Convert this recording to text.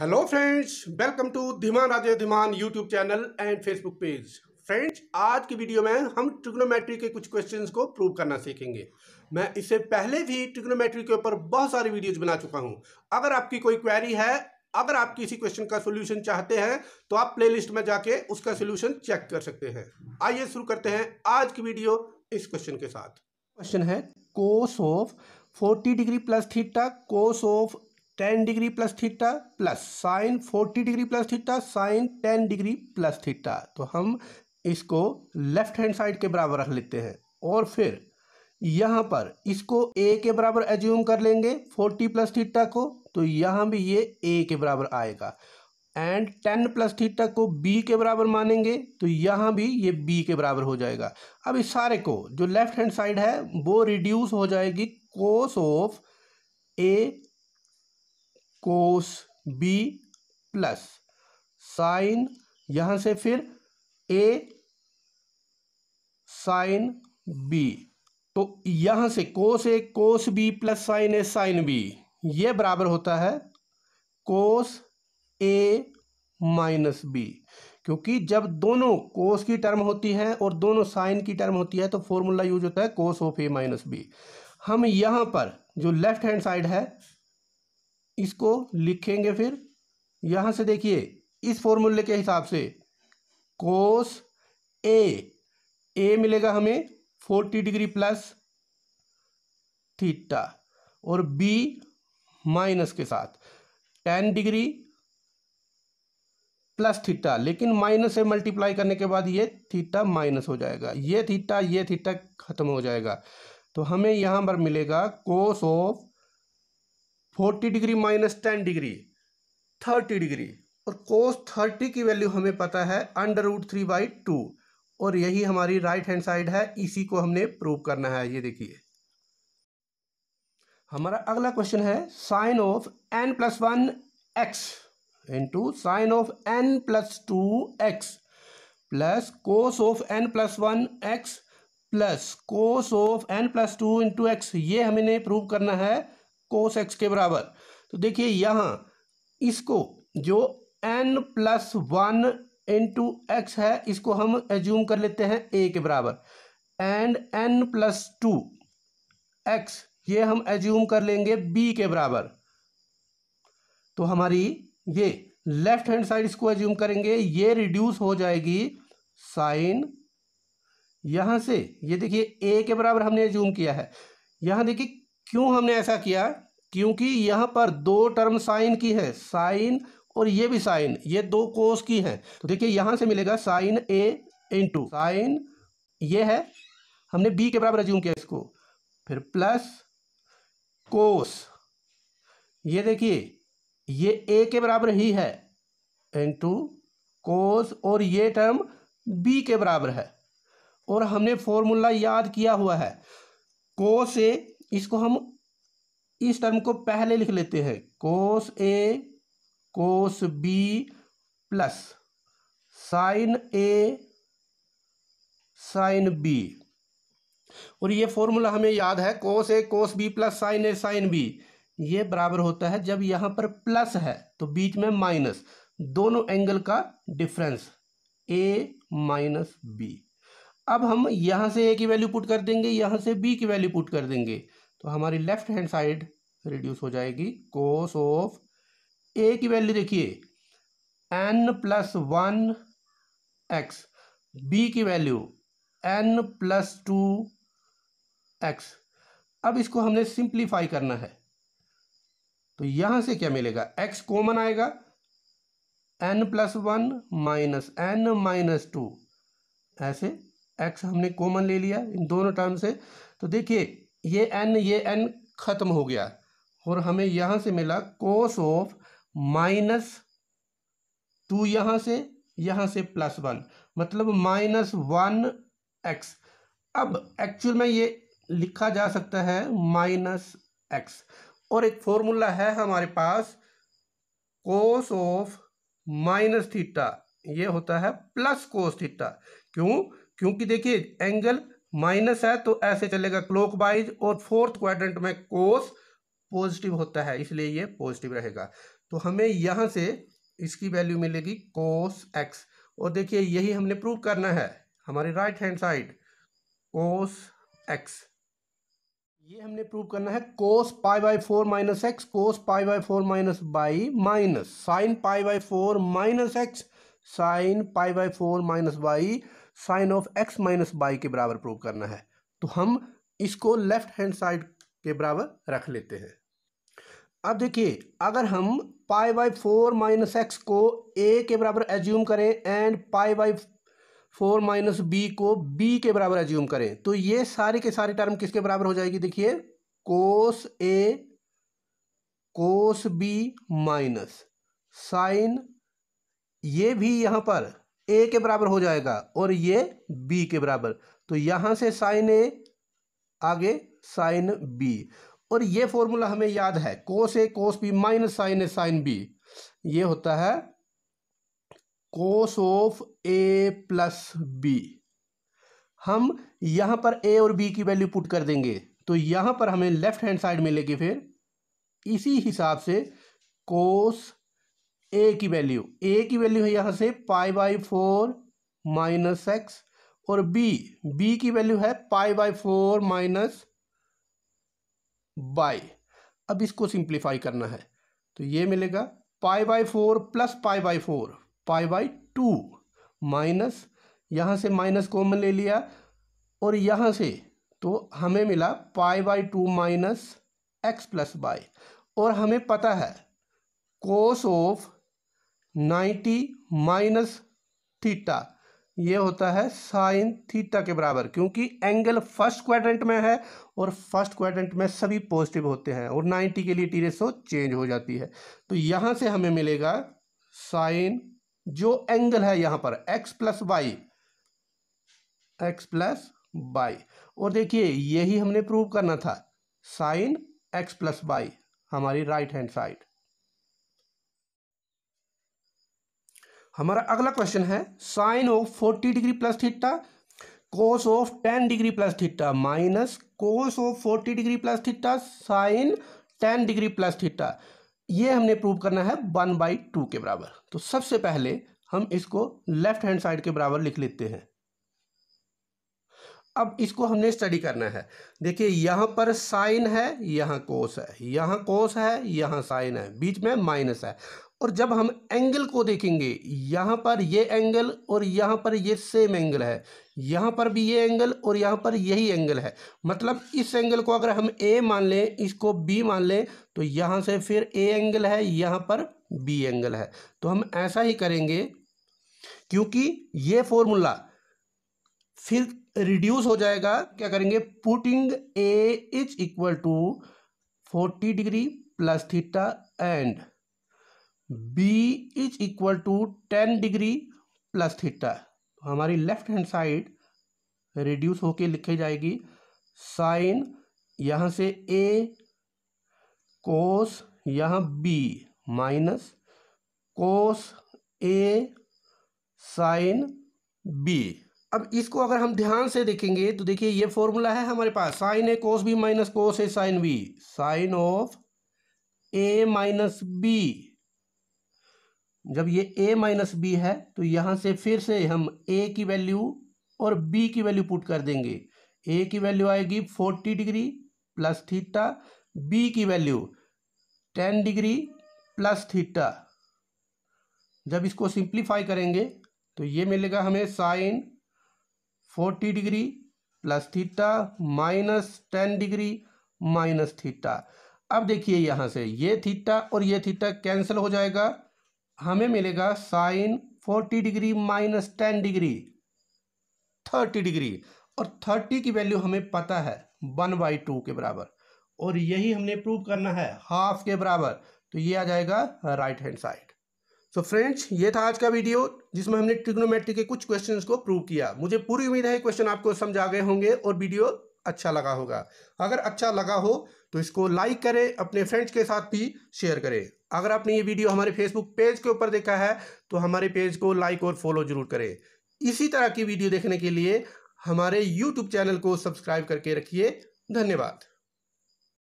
hello friends welcome to Dhiman Raje Dhiman YouTube channel and Facebook page friends आज की video में हम ट्रिग्नोमेट्री के कुछ क्वेश्चंस को प्रूव करना सीखेंगे मैं इससे पहले भी ट्रिग्नोमेट्री के ऊपर बहुत सारी वीडियोज बना चुका हूं अगर आपकी कोई क्वेरी है अगर आप किसी क्वेश्चन का सोल्यूशन चाहते हैं तो आप प्ले में जाके उसका सोल्यूशन चेक कर सकते हैं आइए शुरू करते हैं आज की वीडियो इस क्वेश्चन के साथ क्वेश्चन है cos of forty degree plus theta cos of ten degree plus theta plus sine forty degree plus theta sine ten degree plus theta तो हम इसको लेफ्ट हैंड साइड के बराबर रख लेते हैं और फिर यहाँ पर इसको ए के बराबर एज्यूम कर लेंगे फोर्टी प्लस थीटा को तो यहाँ भी ये ए के बराबर आएगा एंड टेन प्लस थीटा को बी के बराबर मानेंगे तो यहाँ भी ये बी के बराबर हो जाएगा अब इस सारे को जो लेफ्ट हैंड साइड है वो रिड्यूस हो जाएगी cos of A cos B plus sine यहाँ से फिर ए साइन बी तो यहाँ से cos A cos B plus sine A sine B ये बराबर होता है कोस ए माइनस बी क्योंकि जब दोनों कोस की टर्म होती है और दोनों साइन की टर्म होती है तो फॉर्मूला यूज होता है cos of A minus B हम यहाँ पर जो लेफ्ट हैंड साइड है इसको लिखेंगे फिर यहाँ से देखिए इस फॉर्मूले के हिसाब से कोस ए ए मिलेगा हमें फोर्टी डिग्री प्लस थीटा और बी माइनस के साथ टेन डिग्री प्लस थीटा लेकिन माइनस से मल्टीप्लाई करने के बाद ये थीटा माइनस हो जाएगा ये थीटा ये थीटा खत्म हो जाएगा तो हमें यहाँ पर मिलेगा cos of forty degree minus ten degree thirty degree और कोस थर्टी की वैल्यू हमें पता है under root three by two और यही हमारी राइट हैंड साइड है इसी को हमने प्रूव करना है ये देखिए हमारा अगला क्वेश्चन है sine of N plus one X into sine of N plus two X plus cos of N plus one X plus cos of N plus two into X ये हमें प्रूव करना है कोस एक्स के बराबर तो देखिए यहाँ इसको जो N plus one into X है इसको हम एज्यूम कर लेते हैं ए के बराबर and N plus two X ये हम एज्यूम कर लेंगे बी के बराबर तो हमारी ये लेफ्ट हैंड साइड इसको एज्यूम करेंगे ये रिड्यूस हो जाएगी साइन यहां से ये देखिए ए के बराबर हमने एज्यूम किया है यहां देखिए क्यों हमने ऐसा किया क्योंकि यहाँ पर दो टर्म साइन की है साइन और ये भी साइन ये दो कोस की है तो देखिए यहाँ से मिलेगा साइन ए इंटू साइन ये है हमने बी के बराबर रज्यूम किया इसको फिर प्लस कोस ये देखिए ये ए के बराबर ही है इंटू कोस और ये टर्म बी के बराबर है और हमने फॉर्मूला याद किया हुआ है कोस ए इसको हम इस टर्म को पहले लिख लेते हैं cos A cos B plus sine A sine B और ये फॉर्मूला हमें याद है cos A cos B plus sine A sine B ये बराबर होता है जब यहां पर प्लस है तो बीच में माइनस दोनों एंगल का डिफरेंस ए माइनस बी अब हम यहां से ए की वैल्यू पुट कर देंगे यहां से बी की वैल्यू पुट कर देंगे तो हमारी लेफ्ट हैंड साइड रिड्यूस हो जाएगी कोस ऑफ ए की वैल्यू देखिए N plus one X B की value N plus two X अब इसको हमने सिंप्लीफाई करना है तो यहां से क्या मिलेगा एक्स कॉमन आएगा N plus one minus N minus two ऐसे एक्स हमने कॉमन ले लिया इन दोनों टर्म से तो देखिए ये एन ये एन ख़त्म हो गया और हमें यहाँ से मिला कोस ऑफ माइनस टू यहाँ से यहाँ से प्लस वन मतलब माइनस वन एक्स अब एक्चुअल में ये लिखा जा सकता है माइनस एक्स और एक फॉर्मूला है हमारे पास कोस ऑफ माइनस थीटा ये होता है प्लस कोस थीटा क्यों क्योंकि देखिए एंगल माइनस है तो ऐसे चलेगा क्लॉकवाइज और फोर्थ क्वाड्रेंट में कोस पॉजिटिव होता है इसलिए ये पॉजिटिव रहेगा तो हमें यहाँ से इसकी वैल्यू मिलेगी कोस एक्स और देखिए यही हमने प्रूव करना है हमारी right hand side cos X ये हमने प्रूव करना है cos pi by four minus X cos pi by four minus Y minus sine pi by four minus X sine pi by four minus Y sine of X minus Y के बराबर prove करना है तो हम इसको left hand side के बराबर रख लेते हैं अब देखिए अगर हम pi by four minus X को ए के बराबर एज्यूम करें and pi by four minus B को बी के बराबर एज्यूम करें तो ये सारे के सारे टर्म किसके बराबर हो जाएगी देखिए cos A cos B minus sine ये भी यहाँ पर ए के बराबर हो जाएगा और ये बी के बराबर तो यहां से साइन ए आगे साइन बी और ये फॉर्मूला हमें याद है cos A cos B minus sine A sine B ये होता है cos of A plus B हम यहां पर ए और बी की वैल्यू पुट कर देंगे तो यहां पर हमें लेफ्ट हैंड साइड मिलेगी फिर इसी हिसाब से कोस ए की वैल्यू ए की वैल्यू है यहाँ से pi by four minus X और बी बी की वैल्यू है pi by four minus Y अब इसको सिंप्लीफाई करना है तो ये मिलेगा pi by four plus pi by four pi by two minus यहाँ से माइनस कॉमन ले लिया और यहाँ से तो हमें मिला pi by two minus X plus Y और हमें पता है cos of ninety minus theta ये होता है साइन थीटा के बराबर क्योंकि एंगल फर्स्ट क्वाड्रेंट में है और फर्स्ट क्वाड्रेंट में सभी पॉजिटिव होते हैं और 90 के लिए टी रेसो चेंज हो जाती है तो यहां से हमें मिलेगा साइन जो एंगल है यहां पर x plus Y X plus Y और देखिए यही हमने प्रूव करना था साइन x प्लस वाई हमारी राइट हैंड साइड हमारा अगला क्वेश्चन है sine of forty degree plus theta cos of ten degree plus theta minus cos of forty degree plus theta sine ten degree plus theta ये हमने prove करना है one by two के बराबर तो सबसे पहले हम इसको लेफ्ट हैंड साइड के बराबर लिख लेते हैं अब इसको हमने स्टडी करना है देखिए यहां पर साइन है यहां कोस है यहां कोस है यहां साइन है बीच में माइनस है और जब हम एंगल को देखेंगे यहाँ पर ये एंगल और यहाँ पर ये सेम एंगल है यहाँ पर भी ये एंगल और यहाँ पर यही एंगल है मतलब इस एंगल को अगर हम ए मान लें इसको बी मान लें तो यहाँ से फिर ए एंगल है यहाँ पर बी एंगल है तो हम ऐसा ही करेंगे क्योंकि ये फॉर्मूला फिर रिड्यूस हो जाएगा क्या करेंगे putting A is equal to forty degree plus theta and B is equal to ten degree plus theta तो हमारी लेफ्ट हैंड साइड रिड्यूस होके लिखी जाएगी साइन यहाँ से ए कोस यहाँ B minus cos A sine B अब इसको अगर हम ध्यान से देखेंगे तो देखिए ये फॉर्मूला है हमारे पास sine A cos B minus cos A sine B sine of A minus B जब ये a माइनस बी है तो यहाँ से फिर से हम a की वैल्यू और b की वैल्यू पुट कर देंगे a की वैल्यू आएगी forty degree plus theta b की value ten degree plus theta जब इसको सिंप्लीफाई करेंगे तो ये मिलेगा हमें sine forty degree plus theta minus ten degree minus theta अब देखिए यहाँ से ये थीटा और ये थीटा कैंसिल हो जाएगा हमें मिलेगा sine forty degree minus ten degree thirty degree और थर्टी की वैल्यू हमें पता है वन बाई टू के बराबर और यही हमने प्रूव करना है हाफ के बराबर तो ये आ जाएगा right hand side so friends ये था आज का वीडियो जिसमें हमने ट्रिग्नोमेट्री के कुछ क्वेश्चंस को प्रूव किया मुझे पूरी उम्मीद है क्वेश्चन आपको समझ आ गए होंगे और वीडियो अच्छा लगा होगा अगर अच्छा लगा हो तो इसको लाइक करें अपने फ्रेंड्स के साथ भी शेयर करें अगर आपने ये वीडियो हमारे फेसबुक पेज के ऊपर देखा है तो हमारे पेज को लाइक और फॉलो जरूर करें इसी तरह की वीडियो देखने के लिए हमारे यूट्यूब चैनल को सब्सक्राइब करके रखिए धन्यवाद